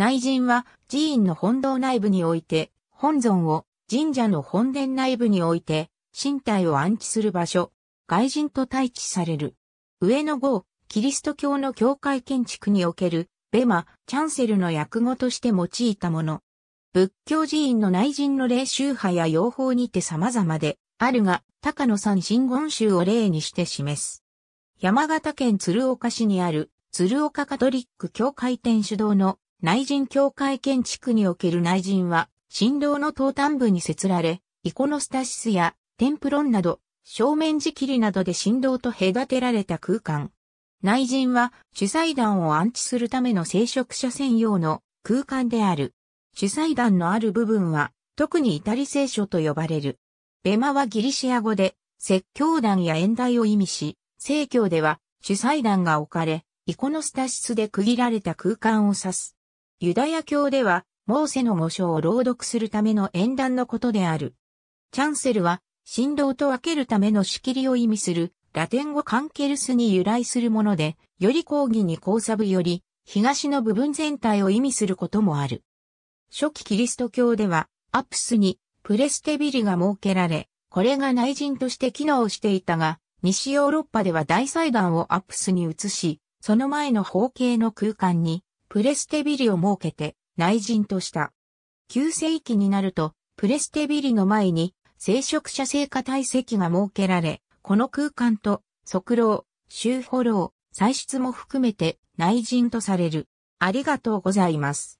内陣は寺院の本堂内部において、本尊を神社の本殿内部において、身体を安置する場所、外人と待機される。上の号、キリスト教の教会建築における、ベマ、チャンセルの訳語として用いたもの。仏教寺院の内陣の霊宗派や用法にて様々で、あるが、高野山真言宗を例にして示す。山形県鶴岡市にある、鶴岡カトリック教会天主堂の内陣境界建築における内陣は、振動の東端部に設られ、イコノスタシスやテンプロンなど、正面仕切りなどで振動と隔てられた空間。内陣は主祭壇を安置するための聖職者専用の空間である。主祭壇のある部分は特にイタリ聖書と呼ばれる。ベマはギリシア語で説教壇や演題を意味し、聖教では主祭壇が置かれ、イコノスタシスで区切られた空間を指す。ユダヤ教では、モーセの語所を朗読するための演壇のことである。チャンセルは、振動と分けるための仕切りを意味する、ラテン語カンケルスに由来するもので、より講義に交差部より、東の部分全体を意味することもある。初期キリスト教では、アプスにプレステビリが設けられ、これが内陣として機能していたが、西ヨーロッパでは大祭壇をアプスに移し、その前の方形の空間にプレステビリを設けて内陣とした。旧世紀になると、プレステビリの前に、聖職者聖火体積が設けられ、この空間と、側廊、周補廊、歳出も含めて内陣とされる。ありがとうございます。